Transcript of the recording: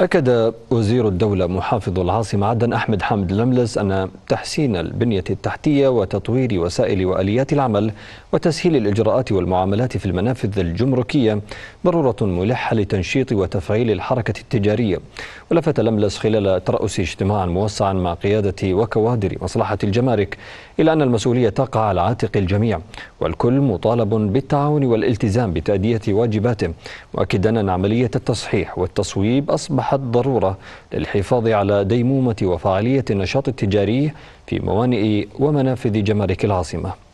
أكد وزير الدولة محافظ العاصمة عدن أحمد حمد لملس أن تحسين البنية التحتية وتطوير وسائل وآليات العمل وتسهيل الإجراءات والمعاملات في المنافذ الجمركية ضرورة ملحة لتنشيط وتفعيل الحركة التجارية ولفت لملس خلال ترأس اجتماع موسع مع قيادة وكوادر مصلحة الجمارك إلى أن المسؤولية تقع على عاتق الجميع والكل مطالب بالتعاون والالتزام بتأدية واجباته مؤكدا أن عملية التصحيح والتصويب أصبح أوضحت ضرورة للحفاظ على ديمومة وفعالية النشاط التجاري في موانئ ومنافذ جمارك العاصمة